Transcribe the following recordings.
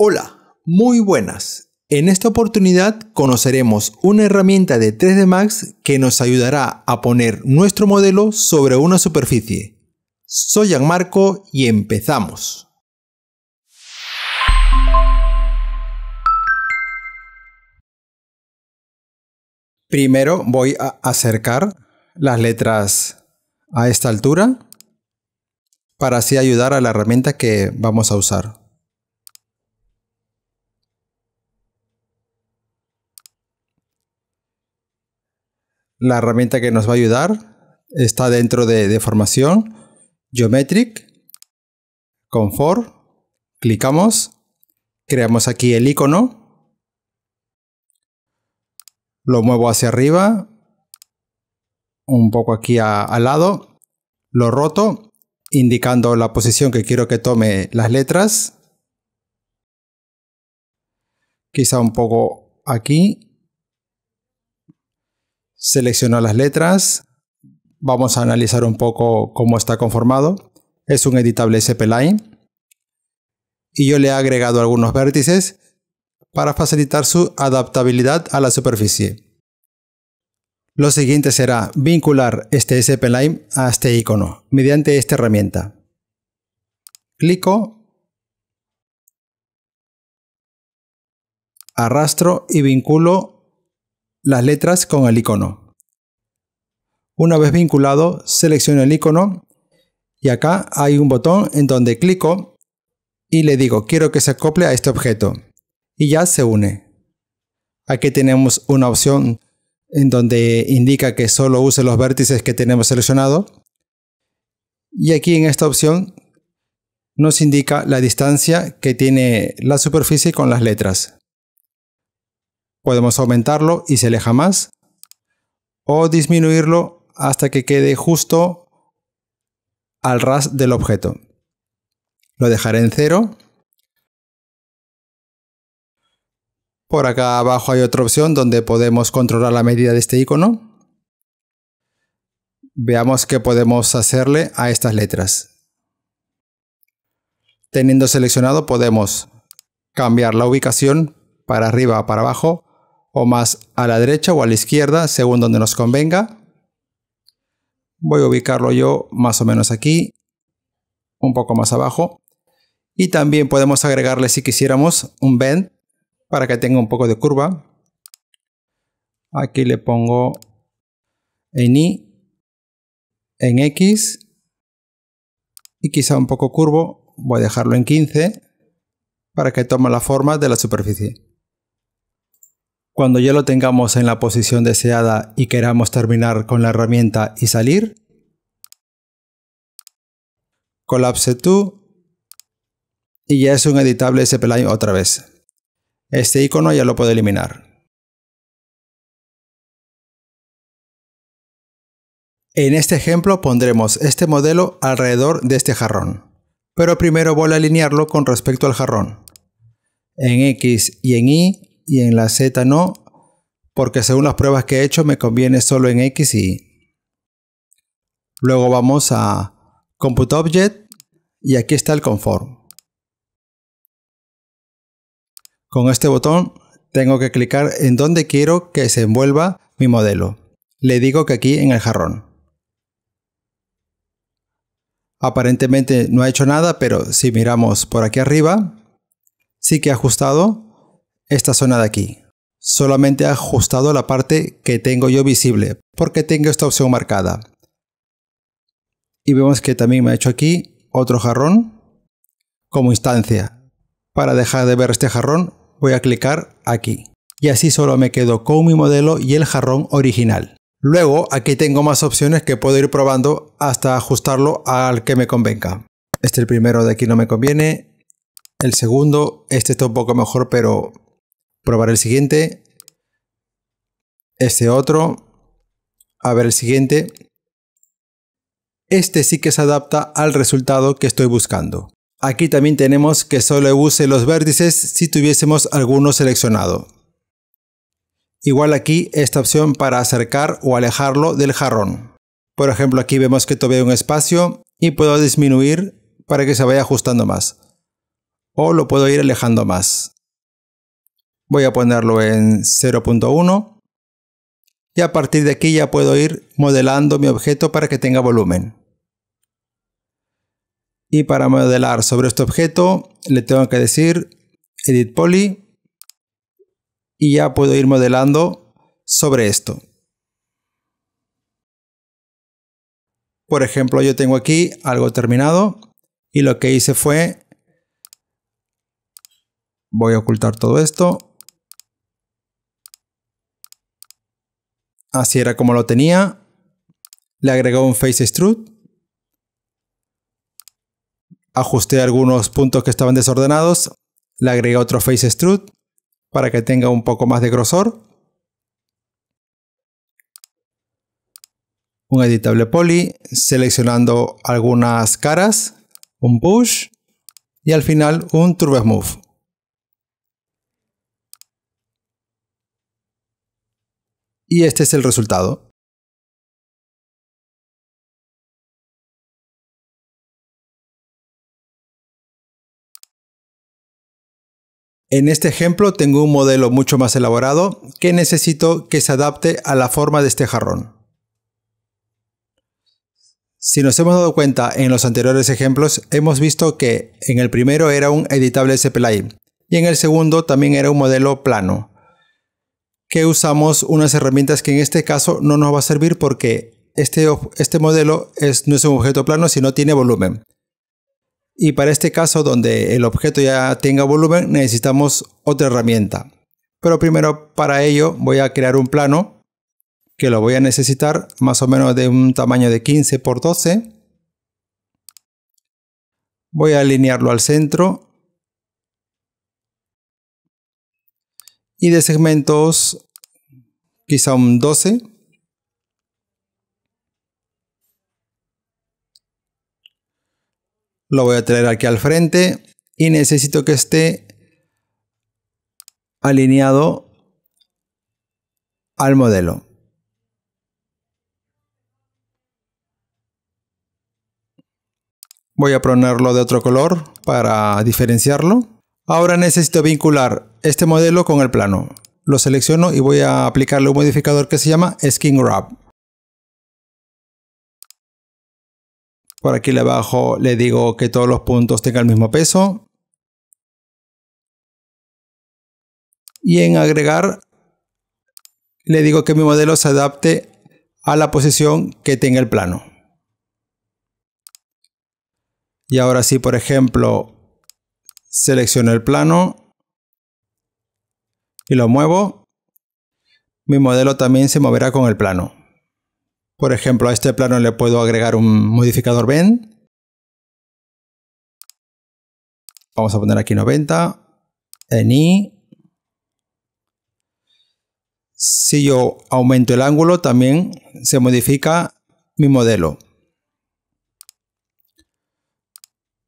Hola, muy buenas. En esta oportunidad conoceremos una herramienta de 3D Max que nos ayudará a poner nuestro modelo sobre una superficie. Soy Marco y empezamos. Primero voy a acercar las letras a esta altura para así ayudar a la herramienta que vamos a usar. La herramienta que nos va a ayudar está dentro de, de formación, Geometric, Confort, clicamos, creamos aquí el icono, lo muevo hacia arriba, un poco aquí al lado, lo roto, indicando la posición que quiero que tome las letras, quizá un poco aquí selecciono las letras, vamos a analizar un poco cómo está conformado. Es un editable SP-Line y yo le he agregado algunos vértices para facilitar su adaptabilidad a la superficie. Lo siguiente será vincular este SP-Line a este icono mediante esta herramienta. Clico, arrastro y vinculo las letras con el icono. Una vez vinculado, selecciono el icono y acá hay un botón en donde clico y le digo quiero que se acople a este objeto y ya se une. Aquí tenemos una opción en donde indica que solo use los vértices que tenemos seleccionado y aquí en esta opción nos indica la distancia que tiene la superficie con las letras. Podemos aumentarlo y se aleja más o disminuirlo hasta que quede justo al ras del objeto. Lo dejaré en cero. Por acá abajo hay otra opción donde podemos controlar la medida de este icono. Veamos qué podemos hacerle a estas letras. Teniendo seleccionado podemos cambiar la ubicación para arriba, o para abajo o más a la derecha o a la izquierda, según donde nos convenga. Voy a ubicarlo yo más o menos aquí, un poco más abajo. Y también podemos agregarle, si quisiéramos, un bend para que tenga un poco de curva. Aquí le pongo en Y, en X y quizá un poco curvo. Voy a dejarlo en 15 para que tome la forma de la superficie. Cuando ya lo tengamos en la posición deseada y queramos terminar con la herramienta y salir, colapse to y ya es un editable spline otra vez. Este icono ya lo puedo eliminar. En este ejemplo pondremos este modelo alrededor de este jarrón, pero primero voy a alinearlo con respecto al jarrón. En X y en Y y en la Z no, porque según las pruebas que he hecho me conviene solo en X y Y. Luego vamos a Compute Object y aquí está el Conform. Con este botón tengo que clicar en donde quiero que se envuelva mi modelo. Le digo que aquí en el jarrón. Aparentemente no ha hecho nada, pero si miramos por aquí arriba, sí que ha ajustado esta zona de aquí. Solamente ha ajustado la parte que tengo yo visible, porque tengo esta opción marcada. Y vemos que también me ha hecho aquí otro jarrón como instancia. Para dejar de ver este jarrón voy a clicar aquí. Y así solo me quedo con mi modelo y el jarrón original. Luego aquí tengo más opciones que puedo ir probando hasta ajustarlo al que me convenga. Este el primero de aquí no me conviene. El segundo, este está un poco mejor pero probar el siguiente, este otro, a ver el siguiente. Este sí que se adapta al resultado que estoy buscando. Aquí también tenemos que solo use los vértices si tuviésemos alguno seleccionado. Igual aquí esta opción para acercar o alejarlo del jarrón. Por ejemplo aquí vemos que todavía un espacio y puedo disminuir para que se vaya ajustando más. O lo puedo ir alejando más voy a ponerlo en 0.1 y a partir de aquí ya puedo ir modelando mi objeto para que tenga volumen. Y para modelar sobre este objeto le tengo que decir Edit Poly y ya puedo ir modelando sobre esto. Por ejemplo, yo tengo aquí algo terminado y lo que hice fue voy a ocultar todo esto Así era como lo tenía. Le agregó un face extrude, Ajusté algunos puntos que estaban desordenados. Le agregué otro face extrude para que tenga un poco más de grosor. Un editable poly, seleccionando algunas caras, un push y al final un turbo smooth. Y este es el resultado. En este ejemplo tengo un modelo mucho más elaborado que necesito que se adapte a la forma de este jarrón. Si nos hemos dado cuenta en los anteriores ejemplos, hemos visto que en el primero era un editable SPLI y en el segundo también era un modelo plano que usamos unas herramientas que en este caso no nos va a servir porque este, este modelo es, no es un objeto plano, sino tiene volumen. Y para este caso, donde el objeto ya tenga volumen, necesitamos otra herramienta. Pero primero, para ello, voy a crear un plano que lo voy a necesitar más o menos de un tamaño de 15 por 12. Voy a alinearlo al centro y de segmentos quizá un 12. Lo voy a traer aquí al frente y necesito que esté alineado al modelo. Voy a ponerlo de otro color para diferenciarlo. Ahora necesito vincular este modelo con el plano. Lo selecciono y voy a aplicarle un modificador que se llama Skin Wrap. Por aquí le le digo que todos los puntos tengan el mismo peso. Y en agregar, le digo que mi modelo se adapte a la posición que tenga el plano. Y ahora si por ejemplo, selecciono el plano y lo muevo, mi modelo también se moverá con el plano. Por ejemplo, a este plano le puedo agregar un modificador Bend. Vamos a poner aquí 90. En I. Si yo aumento el ángulo, también se modifica mi modelo.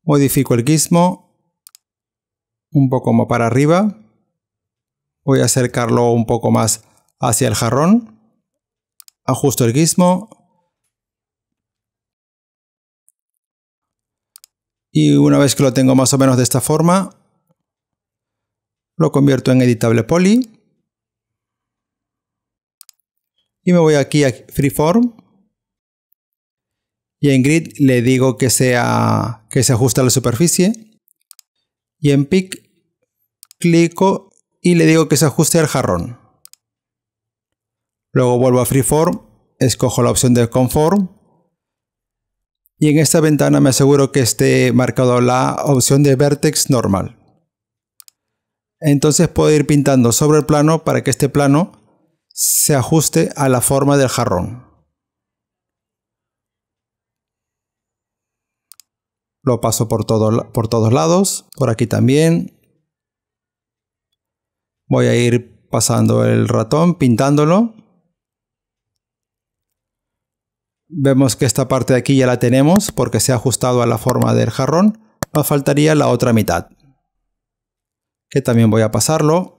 Modifico el gizmo un poco más para arriba voy a acercarlo un poco más hacia el jarrón, ajusto el guismo y una vez que lo tengo más o menos de esta forma, lo convierto en editable poly y me voy aquí a freeform y en grid le digo que sea que se ajuste a la superficie y en pick clico y le digo que se ajuste al jarrón. Luego vuelvo a Freeform, escojo la opción de Conform y en esta ventana me aseguro que esté marcado la opción de Vertex Normal. Entonces puedo ir pintando sobre el plano para que este plano se ajuste a la forma del jarrón. Lo paso por, por todos lados, por aquí también, Voy a ir pasando el ratón, pintándolo. Vemos que esta parte de aquí ya la tenemos porque se ha ajustado a la forma del jarrón. Nos faltaría la otra mitad, que también voy a pasarlo.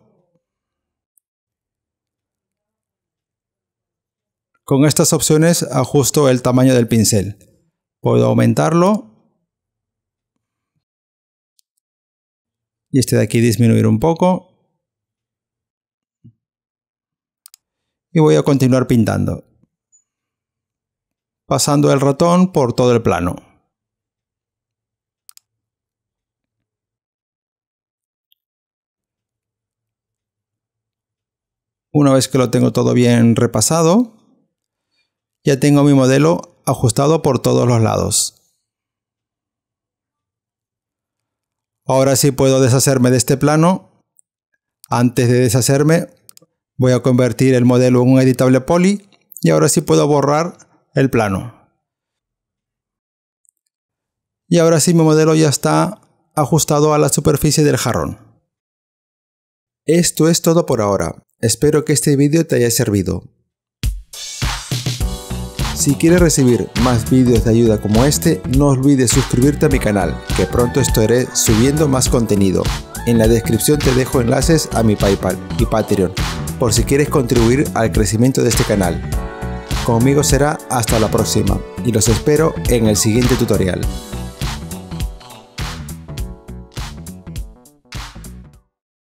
Con estas opciones ajusto el tamaño del pincel. Puedo aumentarlo. Y este de aquí disminuir un poco. y voy a continuar pintando, pasando el ratón por todo el plano. Una vez que lo tengo todo bien repasado, ya tengo mi modelo ajustado por todos los lados. Ahora sí puedo deshacerme de este plano. Antes de deshacerme Voy a convertir el modelo en un editable poly y ahora sí puedo borrar el plano. Y ahora sí mi modelo ya está ajustado a la superficie del jarrón. Esto es todo por ahora. Espero que este vídeo te haya servido. Si quieres recibir más vídeos de ayuda como este, no olvides suscribirte a mi canal, que pronto estaré subiendo más contenido. En la descripción te dejo enlaces a mi Paypal y Patreon por si quieres contribuir al crecimiento de este canal. Conmigo será hasta la próxima y los espero en el siguiente tutorial.